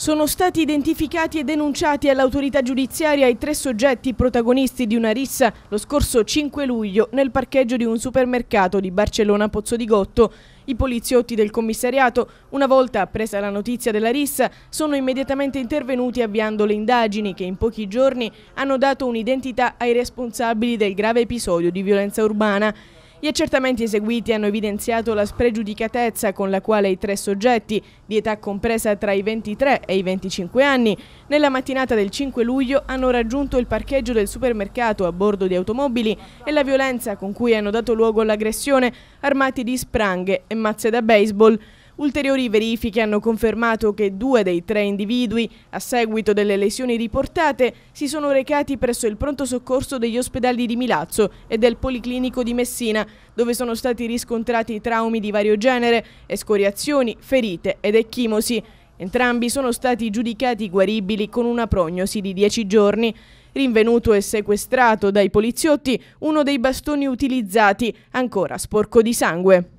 Sono stati identificati e denunciati all'autorità giudiziaria i tre soggetti protagonisti di una rissa lo scorso 5 luglio nel parcheggio di un supermercato di Barcellona Pozzo di Gotto. I poliziotti del commissariato, una volta appresa la notizia della rissa, sono immediatamente intervenuti avviando le indagini che in pochi giorni hanno dato un'identità ai responsabili del grave episodio di violenza urbana. Gli accertamenti eseguiti hanno evidenziato la spregiudicatezza con la quale i tre soggetti, di età compresa tra i 23 e i 25 anni, nella mattinata del 5 luglio hanno raggiunto il parcheggio del supermercato a bordo di automobili e la violenza con cui hanno dato luogo all'aggressione, armati di spranghe e mazze da baseball, Ulteriori verifiche hanno confermato che due dei tre individui, a seguito delle lesioni riportate, si sono recati presso il pronto soccorso degli ospedali di Milazzo e del Policlinico di Messina, dove sono stati riscontrati traumi di vario genere, escoriazioni, ferite ed ecchimosi. Entrambi sono stati giudicati guaribili con una prognosi di 10 giorni. Rinvenuto e sequestrato dai poliziotti uno dei bastoni utilizzati, ancora sporco di sangue.